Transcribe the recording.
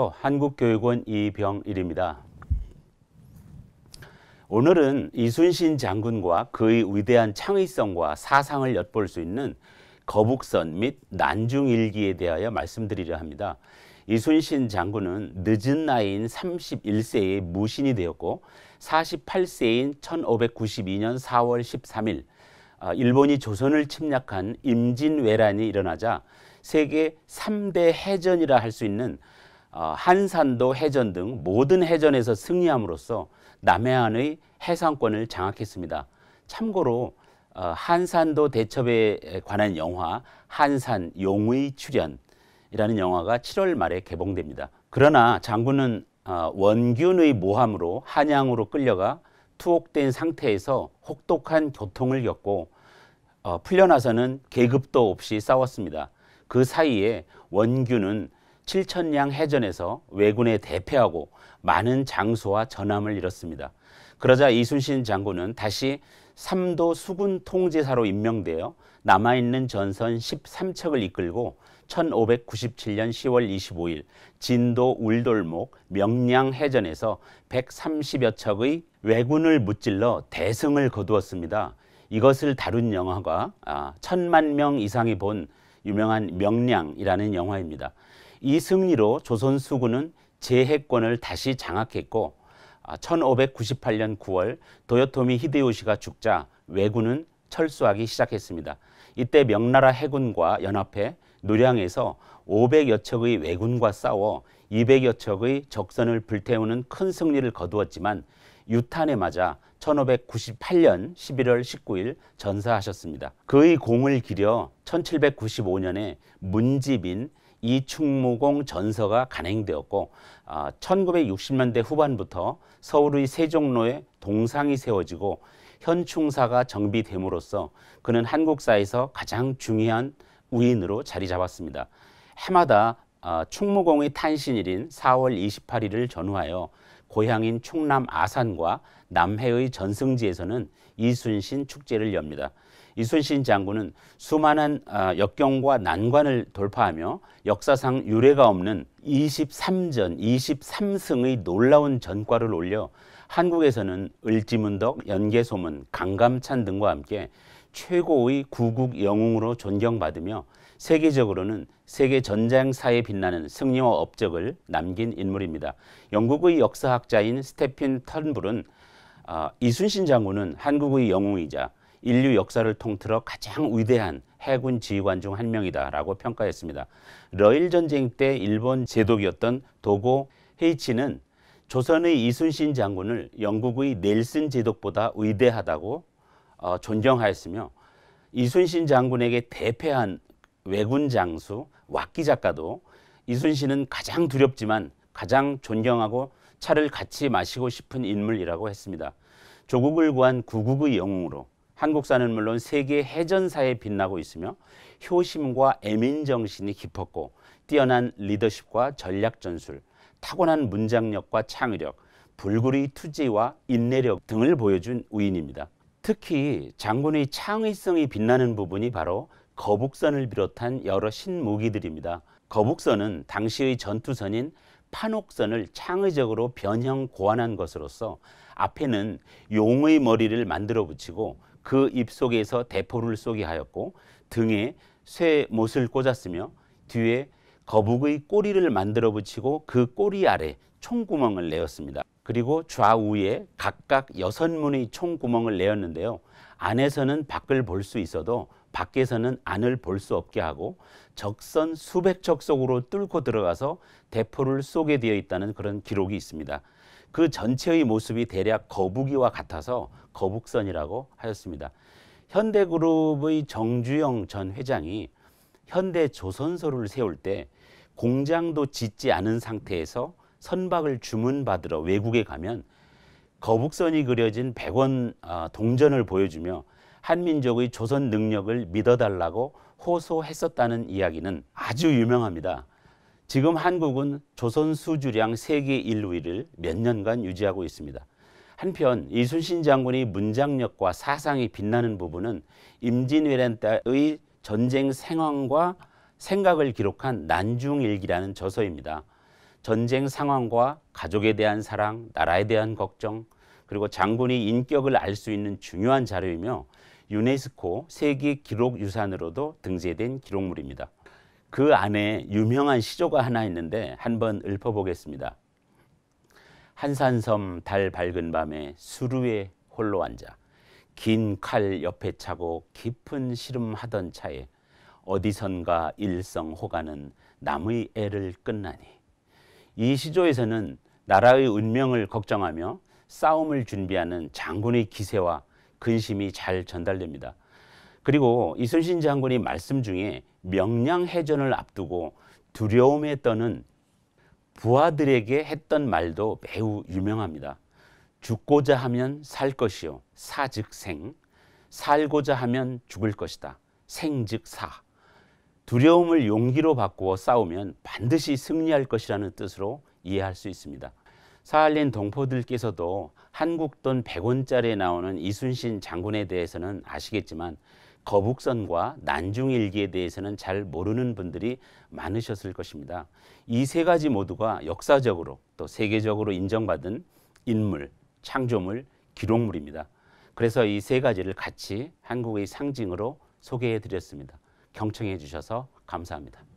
어, 한국교육원 이병일입니다. 오늘은 이순신 장군과 그의 위대한 창의성과 사상을 엿볼 수 있는 거북선 및 난중일기에 대하여 말씀드리려 합니다. 이순신 장군은 늦은 나이인 31세에 무신이 되었고 48세인 1592년 4월 13일 일본이 조선을 침략한 임진왜란이 일어나자 세계 3대 해전이라 할 수 있는 어, 한산도 해전 등 모든 해전에서 승리함으로써 남해안의 해상권을 장악했습니다. 참고로 어, 한산도 대첩에 관한 영화 한산 용의 출연이라는 영화가 7월 말에 개봉됩니다. 그러나 장군은 어, 원균의 모함으로 한양으로 끌려가 투옥된 상태에서 혹독한 교통을 겪고 풀려나서는 계급도 없이 싸웠습니다. 그 사이에 원균은 칠천량 해전에서 왜군에 대패하고 많은 장소와 전함을 잃었습니다. 그러자 이순신 장군은 다시 삼도 수군 통제사로 임명되어 남아있는 전선 13척을 이끌고 1597년 10월 25일 진도 울돌목 명량 해전에서 130여 척의 왜군을 무찔러 대승을 거두었습니다. 이것을 다룬 영화가 아, 천만 명 이상이 본 유명한 명량이라는 영화입니다. 이 승리로 조선 수군은 제해권을 다시 장악했고 1598년 아, 9월 도요토미 히데요시가 죽자 왜군은 철수하기 시작했습니다. 이때 명나라 해군과 연합해 노량에서 500여 척의 왜군과 싸워 200여 척의 적선을 불태우는 큰 승리를 거두었지만 유탄에 맞아 1598년 11월 19일 전사하셨습니다. 그의 공을 기려 1795년에 문지빈 이충무공 전서가 간행되었고 1960년대 아, 후반부터 서울의 세종로에 동상이 세워지고 현충사가 정비됨으로써 그는 한국사에서 가장 중요한 우인으로 자리 잡았습니다. 해마다 아, 충무공의 탄신일인 4월 28일을 전후하여 고향인 충남 아산과 남해의 전승지에서는 이순신 축제를 엽니다. 이순신 장군은 수많은 어, 역경과 난관을 돌파하며 역사상 유례가 없는 23전, 23승의 놀라운 전과를 올려 한국에서는 을지문덕, 연개소문, 강감찬 등과 함께 최고의 구국 영웅으로 존경받으며 세계적으로는 세계 전쟁사에 빛나는 승리와 업적을 남긴 인물입니다. 영국의 역사학자인 스테핀 턴불은 어, 이순신 장군은 한국의 영웅이자 인류 역사를 통틀어 가장 위대한 해군 지휘관 중 한 명이다라고 평가했습니다. 러일 전쟁 때 일본 제독이었던 도고 헤이치는 조선의 이순신 장군을 영국의 넬슨 제독보다 위대하다고 어, 존경하였으며 이순신 장군에게 대패한 외군 장수 왁기 작가도 이순신은 가장 두렵지만 가장 존경하고 차를 같이 마시고 싶은 인물이라고 했습니다. 조국을 구한 구국의 영웅으로 한국사는 물론 세계 해전사에 빛나고 있으며 효심과 애민 정신이 깊었고 뛰어난 리더십과 전략 전술, 타고난 문장력과 창의력, 불구리 투지와 인내력 등을 보여준 우인입니다. 특히 장군의 창의성이 빛나는 부분이 바로 거북선을 비롯한 여러 신무기들입니다. 거북선은 당시의 전투선인 판옥선을 창의적으로 변형 고안한 것으로서 앞에는 용의 머리를 만들어 붙이고 그 입속에서 대포를 쏘게 하였고 등에 쇠 못을 꽂았으며 뒤에 거북의 꼬리를 만들어 붙이고 그 꼬리 아래 총구멍을 내었습니다. 그리고 좌우에 각각 여섯 문의 총구멍을 내었는데요. 안에서는 밖을 볼 수 있어도 밖에서는 안을 볼 수 없게 하고 적선 수백 척 속으로 뚫고 들어가서 대포를 쏘게 되어 있다는 그런 기록이 있습니다. 그 전체의 모습이 대략 거북이와 같아서 거북선이라고 하였습니다. 현대그룹의 정주영 전 회장이 현대조선소를 세울 때 공장도 짓지 않은 상태에서 선박을 주문받으러 외국에 가면 거북선이 그려진 100원 어, 동전을 보여주며 한민족의 조선 능력을 믿어달라고 호소했었다는 이야기는 아주 유명합니다. 지금 한국은 조선 수주량 세계 1위를 몇 년간 유지하고 있습니다. 한편 이순신 장군의 문장력과 사상이 빛나는 부분은 임진왜란때의 전쟁 상황과 생각을 기록한 난중일기라는 저서입니다. 전쟁 상황과 가족에 대한 사랑, 나라에 대한 걱정, 그리고 장군의 인격을 알 수 있는 중요한 자료이며 유네스코 세계 기록 유산으로도 등재된 기록물입니다. 그 안에 유명한 시조가 하나 있는데 한번 읊어보겠습니다. 한산섬 달 밝은 밤에 수루에 홀로 앉아 긴 칼 옆에 차고 깊은 시름하던 차에 어디선가 일성호가는 남의 애를 끝나니 이 시조에서는 나라의 운명을 걱정하며 싸움을 준비하는 장군의 기세와 근심이 잘 전달됩니다. 그리고 이순신 장군이 말씀 중에 명량해전을 앞두고 두려움에 떠는 부하들에게 했던 말도 매우 유명합니다. 죽고자 하면 살 것이요. 사즉 생. 살고자 하면 죽을 것이다. 생즉 사. 두려움을 용기로 바꾸어 싸우면 반드시 승리할 것이라는 뜻으로 이해할 수 있습니다. 사할린 동포들께서도 한국돈 100원짜리에 나오는 이순신 장군에 대해서는 아시겠지만 거북선과 난중일기에 대해서는 잘 모르는 분들이 많으셨을 것입니다. 이 세 가지 모두가 역사적으로 또 세계적으로 인정받은 인물, 창조물, 기록물입니다. 그래서 이 세 가지를 같이 한국의 상징으로 소개해 드렸습니다. 경청해 주셔서 감사합니다.